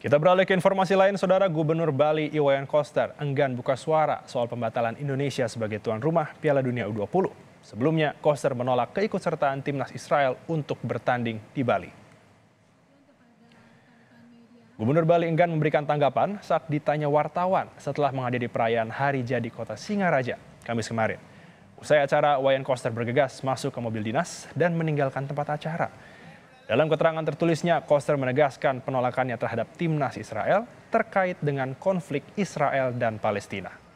Kita beralih ke informasi lain, Saudara Gubernur Bali Iwayan Koster enggan buka suara soal pembatalan Indonesia sebagai tuan rumah Piala Dunia U20. Sebelumnya, Koster menolak keikutsertaan timnas Israel untuk bertanding di Bali. Gubernur Bali enggan memberikan tanggapan saat ditanya wartawan setelah menghadiri perayaan Hari Jadi Kota Singaraja Kamis kemarin. Usai acara, Wayan Koster bergegas masuk ke mobil dinas dan meninggalkan tempat acara. Dalam keterangan tertulisnya, Koster menegaskan penolakannya terhadap timnas Israel terkait dengan konflik Israel dan Palestina.